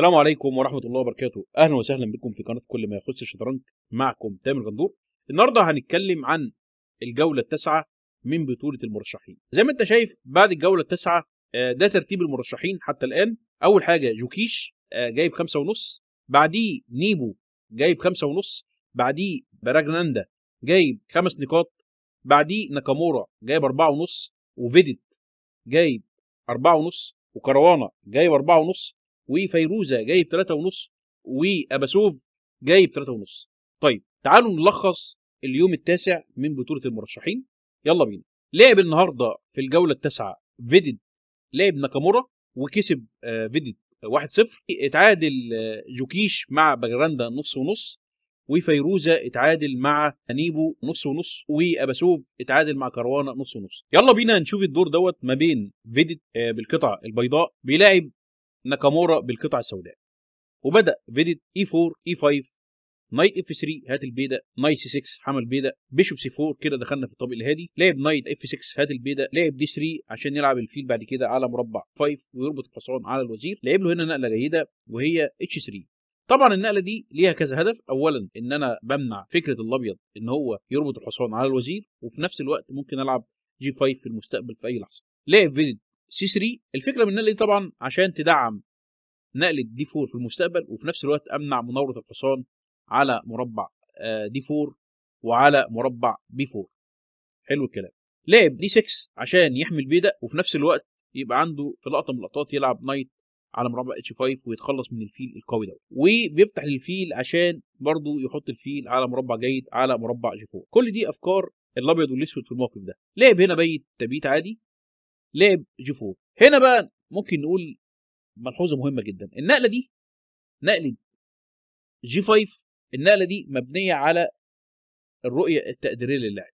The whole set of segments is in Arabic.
السلام عليكم ورحمة الله وبركاته أهلا وسهلا بكم في قناة كل ما يخص الشطرنج معكم تامر غندور النهاردة هنتكلم عن الجولة التاسعة من بطولة المرشحين زي ما أنت شايف بعد الجولة التاسعة آه، ده ترتيب المرشحين حتى الآن أول حاجة جوكيش آه، جايب خمسة ونص بعديه نيبو جايب خمسة ونص بعديه براجناندا جايب خمس نقاط بعديه ناكامورا جايب أربعة ونص وفيديت جايب أربعة ونص وكروانا جايب أربعة ونص وفيروزه جايب 3.5 ونص واباسوف جايب 3.5 ونص طيب تعالوا نلخص اليوم التاسع من بطوله المرشحين يلا بينا لعب النهارده في الجوله التاسعه فيديد لعب ناكامورا وكسب آه، فيديد 1-0 اتعادل آه، جوكيش مع باجراندا نص ونص وفيروزة اتعادل مع أنيبو نص ونص وأباسوف اتعادل مع كروانا نص ونص يلا بينا نشوف الدور دوت ما بين فيديت آه، بالقطع البيضاء بيلاعب ناكامورا بالقطعة السوداء وبدأ فيديت اي 4 اي 5 نايت اف 3 هات البيضة نايت سي 6 حمل بيضة بيشوب سي 4 كده دخلنا في الطابق الهادي لعب نايت اف 6 هات البيضة لعب دي 3 عشان يلعب الفيل بعد كده على مربع 5 ويربط الحصان على الوزير لعب له هنا نقلة جيدة وهي اتش 3 طبعا النقله دي ليها كذا هدف اولا ان انا بمنع فكره الابيض ان هو يربط الحصان على الوزير وفي نفس الوقت ممكن العب جي 5 في المستقبل في اي لحظه لعب فيديت سي 3 الفكره من النقل دي طبعا عشان تدعم نقله دي 4 في المستقبل وفي نفس الوقت امنع مناوره الحصان على مربع آه، دي 4 وعلى مربع بي 4 حلو الكلام لعب دي 6 عشان يحمي البيدق وفي نفس الوقت يبقى عنده في لقطه من اللقطات يلعب نايت على مربع اتش 5 ويتخلص من الفيل القوي ده وبيفتح للفيل عشان برضه يحط الفيل على مربع جيد على مربع جي 4 كل دي افكار الابيض والاسود في الموقف ده لعب هنا بيت تبيت عادي لعب جي 4 هنا بقى ممكن نقول ملحوظه مهمه جدا النقله دي نقله جي 5 النقله دي مبنيه على الرؤيه التقديريه للاعب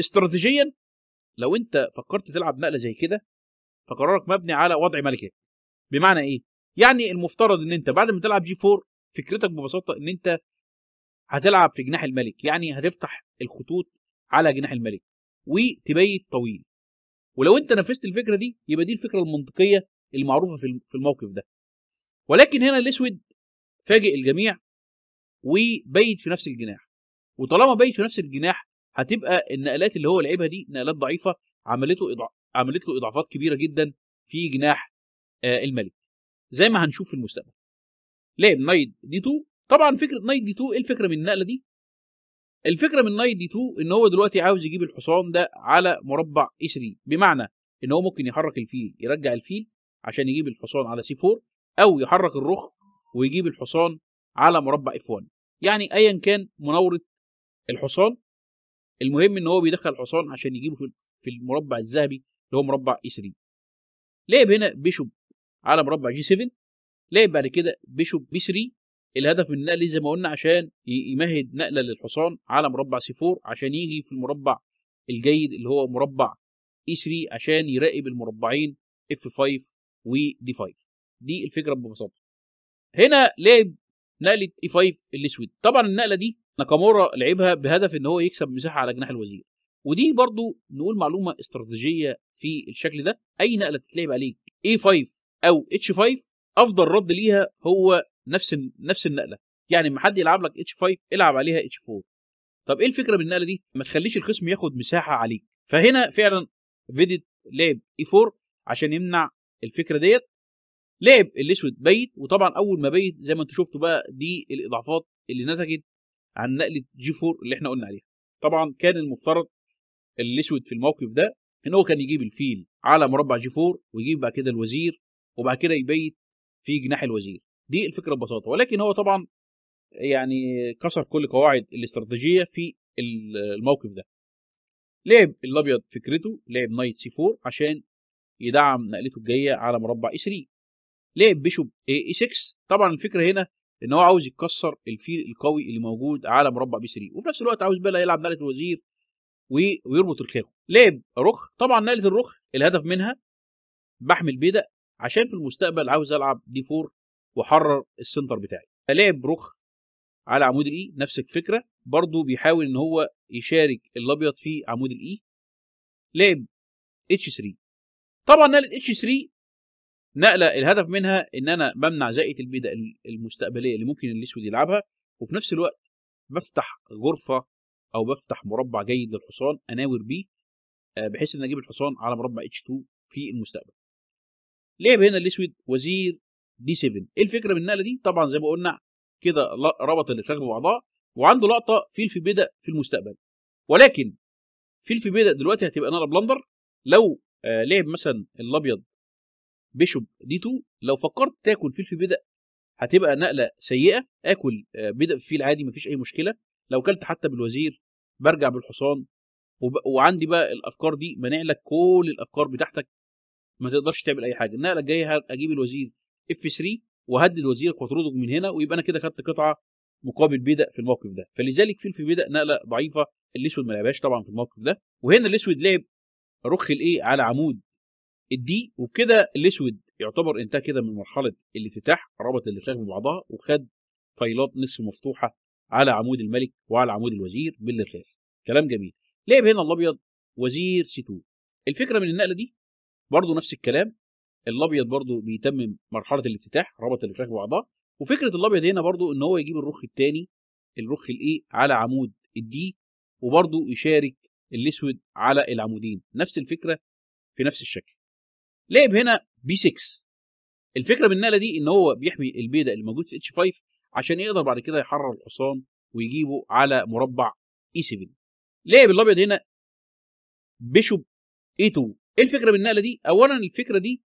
استراتيجيا لو انت فكرت تلعب نقله زي كده فقرارك مبني على وضع ملكك بمعنى ايه يعني المفترض ان انت بعد ما تلعب جي 4 فكرتك ببساطه ان انت هتلعب في جناح الملك يعني هتفتح الخطوط على جناح الملك وتبيت طويل ولو انت نفذت الفكره دي يبقى دي الفكره المنطقيه المعروفه في الموقف ده ولكن هنا الاسود فاجئ الجميع وبيت في نفس الجناح وطالما بيت في نفس الجناح هتبقى النقلات اللي هو لعبها دي نقلات ضعيفه عملته إضع... عملت له اضعافات كبيره جدا في جناح آه الملك زي ما هنشوف في المستقبل لعب نايت دي 2 طبعا فكره نايت دي 2 ايه الفكره من النقله دي الفكره من نايت دي 2 ان هو دلوقتي عاوز يجيب الحصان ده على مربع اي 3 بمعنى ان هو ممكن يحرك الفيل يرجع الفيل عشان يجيب الحصان على سي 4 او يحرك الرخ ويجيب الحصان على مربع اف 1 يعني ايا كان مناوره الحصان المهم ان هو بيدخل الحصان عشان يجيبه في المربع الذهبي اللي هو مربع اي 3 لعب هنا بيشوب على مربع جي 7 لعب بعد كده بيشوب بي 3 الهدف من النقل زي ما قلنا عشان يمهد نقله للحصان على مربع سي 4 عشان يجي في المربع الجيد اللي هو مربع اي e 3 عشان يراقب المربعين اف 5 ودي 5 دي الفكره ببساطه هنا لعب نقله اي e 5 الاسود طبعا النقله دي ناكامورا لعبها بهدف ان هو يكسب مساحه على جناح الوزير ودي برضو نقول معلومه استراتيجيه في الشكل ده اي نقله تتلعب عليك اي e 5 او اتش 5 افضل رد ليها هو نفس نفس النقله يعني ما حد يلعب لك اتش 5 العب عليها اتش 4 طب ايه الفكره بالنقله دي ما تخليش الخصم ياخد مساحه عليك فهنا فعلا فيديت لعب اي e 4 عشان يمنع الفكره ديت لعب الاسود بيت وطبعا اول ما بيت زي ما انتم شفتوا بقى دي الاضعافات اللي نتجت عن نقله جي 4 اللي احنا قلنا عليها طبعا كان المفترض الاسود في الموقف ده ان هو كان يجيب الفيل على مربع جي 4 ويجيب بعد كده الوزير وبعد كده يبيت في جناح الوزير دي الفكره ببساطه ولكن هو طبعا يعني كسر كل قواعد الاستراتيجيه في الموقف ده لعب الابيض فكرته لعب نايت سي 4 عشان يدعم نقلته الجايه على مربع اي e 3 لعب بيشوب اي 6 طبعا الفكره هنا ان هو عاوز يكسر الفيل القوي اللي موجود على مربع بي 3 وفي نفس الوقت عاوز بلا يلعب نقله الوزير ويربط الخيخه لعب رخ طبعا نقله الرخ الهدف منها بحمل بيدق عشان في المستقبل عاوز العب دي 4 وحرر السنتر بتاعي الاقي رخ على عمود الاي نفس الفكره برضه بيحاول ان هو يشارك الابيض في عمود الاي لعب اتش 3 طبعا نقله اتش 3 نقله الهدف منها ان انا بمنع زائد البيضه المستقبليه اللي ممكن الاسود يلعبها وفي نفس الوقت بفتح غرفه او بفتح مربع جيد للحصان اناور بيه آه، بحيث ان اجيب الحصان على مربع اتش 2 في المستقبل لعب هنا الاسود وزير دي 7 ايه الفكره من النقله دي طبعا زي ما قلنا كده ربط الفراخ ببعضها وعنده لقطه فلفل بدا في المستقبل ولكن فلفل بدا دلوقتي هتبقى نقله بلندر لو آه لعب مثلا الابيض بيشوب دي 2 لو فكرت تاكل فلفل بدا هتبقى نقله سيئه اكل آه بدا فيل عادي مفيش اي مشكله لو كلت حتى بالوزير برجع بالحصان وب... وعندي بقى الافكار دي مانع لك كل الافكار بتاعتك ما تقدرش تعمل اي حاجه النقله الجايه اجيب الوزير اف 3 وهدد وزير واطردك من هنا ويبقى انا كده خدت قطعه مقابل بدا في الموقف ده فلذلك فين في بدا نقله ضعيفه الاسود ما لعبهاش طبعا في الموقف ده وهنا الاسود لعب رخ الايه على عمود الدي وبكده الاسود يعتبر انتهى كده من مرحله الافتتاح ربط الاسلاك ببعضها وخد فايلات نصف مفتوحه على عمود الملك وعلى عمود الوزير بالرصاص كلام جميل لعب هنا الابيض وزير سي 2 الفكره من النقله دي برضه نفس الكلام الابيض برضو بيتمم مرحله الافتتاح ربط الفراخ ببعضها وفكره الابيض هنا برضو ان هو يجيب الرخ الثاني الرخ الاي على عمود الدي وبرضو يشارك الاسود على العمودين نفس الفكره في نفس الشكل لعب هنا بي 6 الفكره من النقله دي ان هو بيحمي البيدق اللي موجود في اتش 5 عشان يقدر بعد كده يحرر الحصان ويجيبه على مربع اي 7 لعب الابيض هنا بيشوب اي 2 ايه الفكره من النقله دي اولا الفكره دي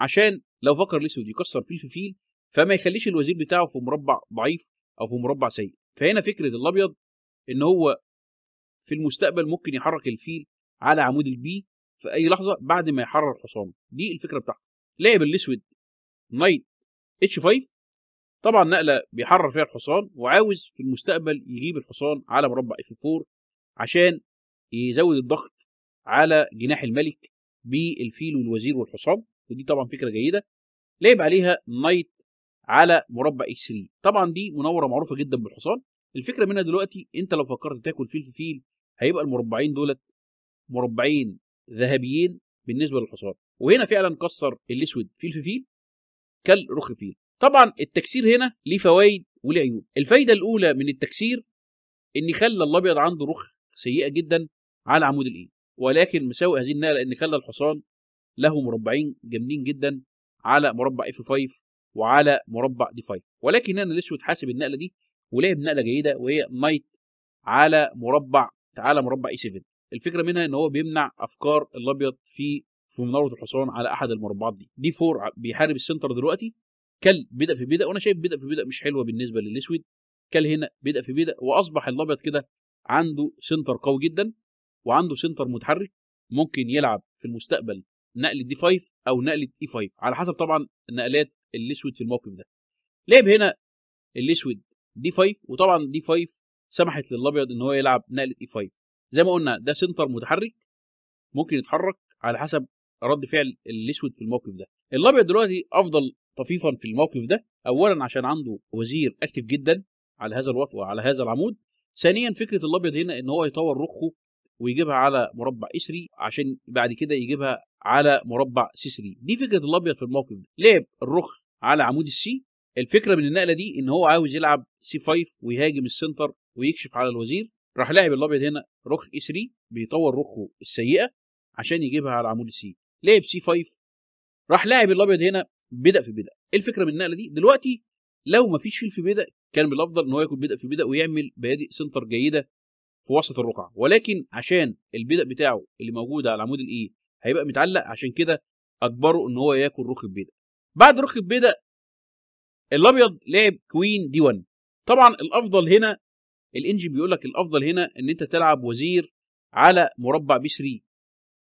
عشان لو فكر الاسود يكسر فيل في فيل فما يخليش الوزير بتاعه في مربع ضعيف او في مربع سيء فهنا فكره الابيض ان هو في المستقبل ممكن يحرك الفيل على عمود البي في اي لحظه بعد ما يحرر حصانه دي الفكره بتاعته لعب الاسود نايت اتش 5 طبعا نقله بيحرر فيها الحصان وعاوز في المستقبل يجيب الحصان على مربع اف 4 عشان يزود الضغط على جناح الملك بالفيل والوزير والحصان ودي طبعا فكره جيده لعب عليها نايت على مربع اتش 3 طبعا دي منوره معروفه جدا بالحصان الفكره منها دلوقتي انت لو فكرت تاكل فيل في فيل هيبقى المربعين دولت مربعين ذهبيين بالنسبه للحصان وهنا فعلا كسر الاسود فيل في فيل كل رخ فيل طبعا التكسير هنا ليه فوائد وليه عيوب الفايده الاولى من التكسير ان خلى الابيض عنده رخ سيئه جدا على عمود الايد ولكن مساوئ هذه النقله ان خلى الحصان له مربعين جامدين جدا على مربع اف 5 وعلى مربع دي 5 ولكن انا الاسود حاسب النقله دي ولعب نقله جيده وهي نايت على مربع على مربع اي 7 الفكره منها ان هو بيمنع افكار الابيض في في مناوره الحصان على احد المربعات دي دي 4 بيحارب السنتر دلوقتي كل بدا في بدا وانا شايف بدا في بدا مش حلوه بالنسبه للاسود كل هنا بدا في بدا واصبح الابيض كده عنده سنتر قوي جدا وعنده سنتر متحرك ممكن يلعب في المستقبل نقله دي 5 او نقله اي 5 على حسب طبعا نقلات الاسود في الموقف ده لعب هنا الاسود دي 5 وطبعا دي 5 سمحت للابيض ان هو يلعب نقله اي 5 زي ما قلنا ده سنتر متحرك ممكن يتحرك على حسب رد فعل الاسود في الموقف ده الابيض دلوقتي افضل طفيفا في الموقف ده اولا عشان عنده وزير اكتف جدا على هذا الوقت وعلى هذا العمود ثانيا فكره الابيض هنا ان هو يطور رخه ويجيبها على مربع اسري عشان بعد كده يجيبها على مربع سي 3 دي فكره الابيض في الموقف ده لعب الرخ على عمود السي الفكره من النقله دي ان هو عاوز يلعب سي 5 ويهاجم السنتر ويكشف على الوزير راح لاعب الابيض هنا رخ اي e 3 بيطور رخه السيئه عشان يجيبها على عمود السي لعب سي 5 راح لاعب الابيض هنا بدا في بدا إيه الفكره من النقله دي دلوقتي لو ما فيش فيل في بدا كان بالافضل ان هو ياخد بدا في بدا ويعمل بادئ سنتر جيده في وسط الرقعه ولكن عشان البدء بتاعه اللي موجوده على عمود الاي e هيبقى متعلق عشان كده اجبره ان هو ياكل رخ البيضه بعد رخ البيضه الابيض لعب كوين دي 1 طبعا الافضل هنا الانجي بيقول لك الافضل هنا ان انت تلعب وزير على مربع بي 3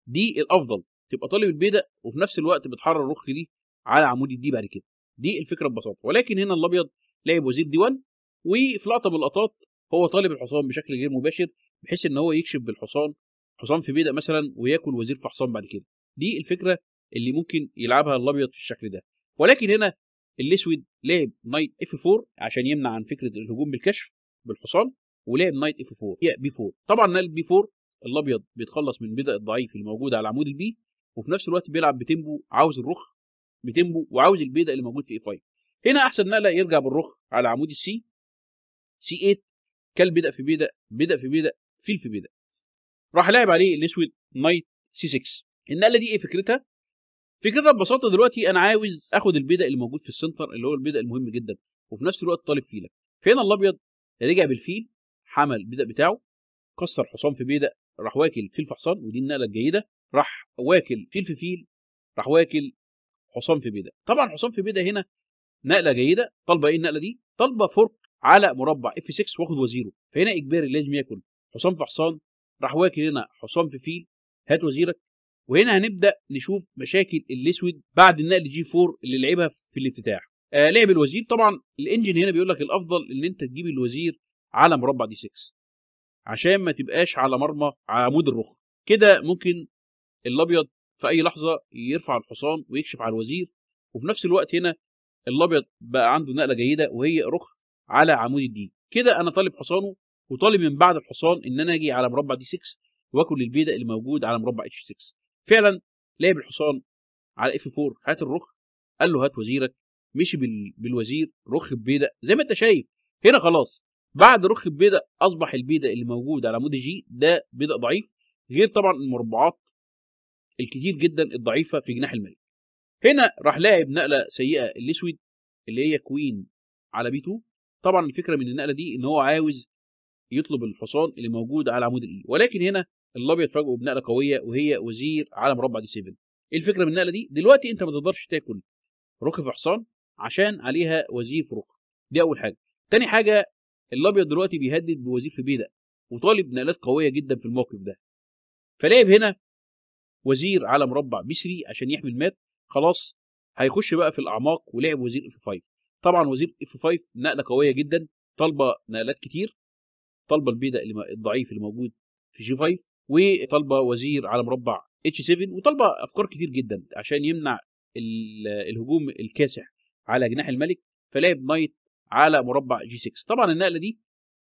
دي الافضل تبقى طالب البيضه وفي نفس الوقت بتحرر رخ دي على عمود الدي بعد كده دي الفكره ببساطه ولكن هنا الابيض لعب وزير دي 1 وفي لقطه من اللقطات هو طالب الحصان بشكل غير مباشر بحيث ان هو يكشف بالحصان حصان في بيدق مثلا وياكل وزير في حصان بعد كده دي الفكره اللي ممكن يلعبها الابيض في الشكل ده ولكن هنا الاسود لعب نايت اف 4 عشان يمنع عن فكره الهجوم بالكشف بالحصان ولعب نايت اف 4 هي بي 4 طبعا نايت بي 4 الابيض بيتخلص من بيدق الضعيف الموجود على عمود البي وفي نفس الوقت بيلعب بتيمبو عاوز الرخ بتيمبو وعاوز البيدق اللي موجود في اي 5 هنا احسن نقله يرجع بالرخ على عمود السي سي 8 كلب بدأ في بيدق بدأ في بيدق فيل في بيدق راح لاعب عليه الاسود نايت سي 6 النقله دي ايه فكرتها؟ فكرتها ببساطه دلوقتي انا عاوز اخد البدء اللي موجود في السنتر اللي هو البدء المهم جدا وفي نفس الوقت طالب فيلك فهنا الابيض رجع بالفيل حمل البدء بتاعه كسر حصان في بيدق راح واكل فيل في حصان ودي النقله الجيده راح واكل فيل في فيل راح واكل حصان في بيدق طبعا حصان في بيدق هنا نقله جيده طالبه ايه النقله دي؟ طالبه فرق على مربع اف 6 واخد وزيره فهنا اجباري لازم ياكل حصان في حصان راح واكل هنا حصان في فيل هات وزيرك وهنا هنبدا نشوف مشاكل الاسود بعد النقل جي 4 اللي لعبها في الافتتاح آه لعب الوزير طبعا الانجن هنا بيقول لك الافضل ان انت تجيب الوزير على مربع دي 6 عشان ما تبقاش على مرمى عمود الرخ كده ممكن الابيض في اي لحظه يرفع الحصان ويكشف على الوزير وفي نفس الوقت هنا الابيض بقى عنده نقله جيده وهي رخ على عمود الدي كده انا طالب حصانه وطالب من بعد الحصان ان انا اجي على مربع دي 6 واكل البيدق اللي موجود على مربع اتش 6 فعلا لعب الحصان على اف 4 هات الرخ قال له هات وزيرك مشي بالوزير رخ البيضه زي ما انت شايف هنا خلاص بعد رخ البيدق اصبح البيدق اللي موجود على مود جي ده بيضه ضعيف غير طبعا المربعات الكتير جدا الضعيفه في جناح الملك هنا راح لاعب نقله سيئه الاسود اللي هي كوين على بي 2 طبعا الفكره من النقله دي ان هو عاوز يطلب الحصان اللي موجود على عمود الاي ولكن هنا الابيض فاجئه بنقله قويه وهي وزير على مربع دي 7 ايه الفكره من النقله دي دلوقتي انت ما تقدرش تاكل في حصان عشان عليها وزير في رخ دي اول حاجه تاني حاجه الابيض دلوقتي بيهدد بوزير في بيدق وطالب نقلات قويه جدا في الموقف ده فلعب هنا وزير على مربع 3 عشان يحمي المات خلاص هيخش بقى في الاعماق ولعب وزير اف 5 طبعا وزير اف 5 نقله قويه جدا طالبه نقلات كتير طالبه البيضاء الضعيف اللي موجود في جي 5 وطلبه وزير على مربع اتش 7 وطلبه افكار كتير جدا عشان يمنع الهجوم الكاسح على جناح الملك فلعب نايت على مربع جي 6 طبعا النقله دي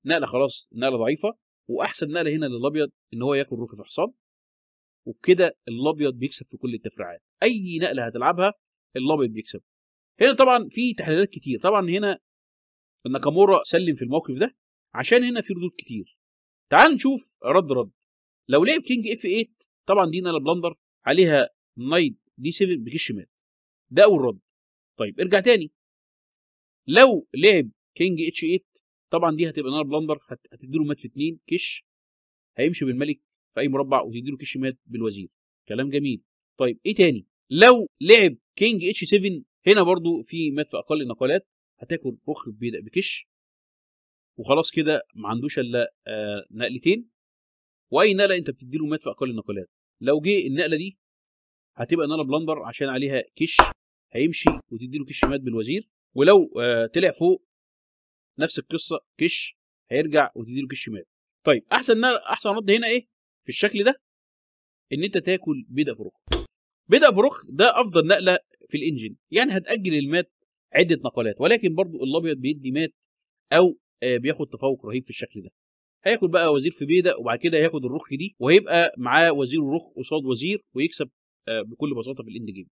نقله خلاص نقله ضعيفه واحسن نقله هنا للابيض ان هو ياكل روكي في حصان وبكده الابيض بيكسب في كل التفريعات اي نقله هتلعبها الابيض بيكسب هنا طبعا في تحليلات كتير طبعا هنا ناكامورا سلم في الموقف ده عشان هنا في ردود كتير تعال نشوف رد رد لو لعب كينج اف 8 طبعا دينا البلندر عليها نايت دي 7 بكيش مات ده اول رد طيب ارجع تاني لو لعب كينج اتش 8 طبعا دي هتبقى نار بلندر هتديله مات في 2 كش هيمشي بالملك في اي مربع وتديله كش مات بالوزير كلام جميل طيب ايه تاني لو لعب كينج اتش 7 هنا برضو في مات في اقل النقالات هتاكل رخ بيدق بكش وخلاص كده ما عندوش الا آه، نقلتين واي نقله انت بتدي له مات في اقل النقلات لو جه النقله دي هتبقى نقله بلندر عشان عليها كش هيمشي وتدي له كش مات بالوزير ولو آه، طلع فوق نفس القصه كش هيرجع وتدي له كش مات طيب احسن احسن رد هنا ايه في الشكل ده ان انت تاكل بدء برخ بدء برخ ده افضل نقله في الانجن يعني هتاجل المات عده نقلات ولكن برضو الابيض بيدي مات او آه، بياخد تفوق رهيب في الشكل ده هياخد بقى وزير في بيدق وبعد كده هياخد الرخ دي وهيبقى معاه وزير ورخ قصاد وزير ويكسب آه، بكل بساطه في الاند جيم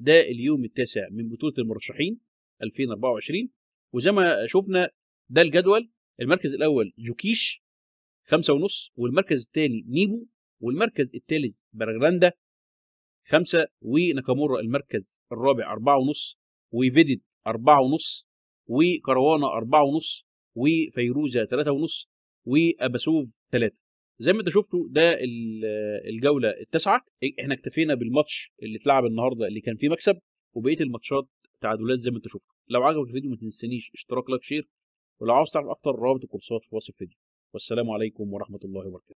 ده اليوم التاسع من بطوله المرشحين 2024 وزي ما شفنا ده الجدول المركز الاول جوكيش خمسة ونص والمركز الثاني نيبو والمركز الثالث برغراندا خمسة وناكامورا المركز الرابع أربعة ونص وفيديد أربعة ونص وكروانا أربعة ونص وفيروزه 3.5 واباسوف 3 زي ما انت شفتوا ده الجوله التاسعه احنا اكتفينا بالماتش اللي اتلعب النهارده اللي كان فيه مكسب وبقيه الماتشات تعادلات زي ما انت شفت لو عجبك الفيديو ما تنسنيش اشتراك لايك شير ولو عاوز تعرف اكتر رابط الكورسات في وصف الفيديو والسلام عليكم ورحمه الله وبركاته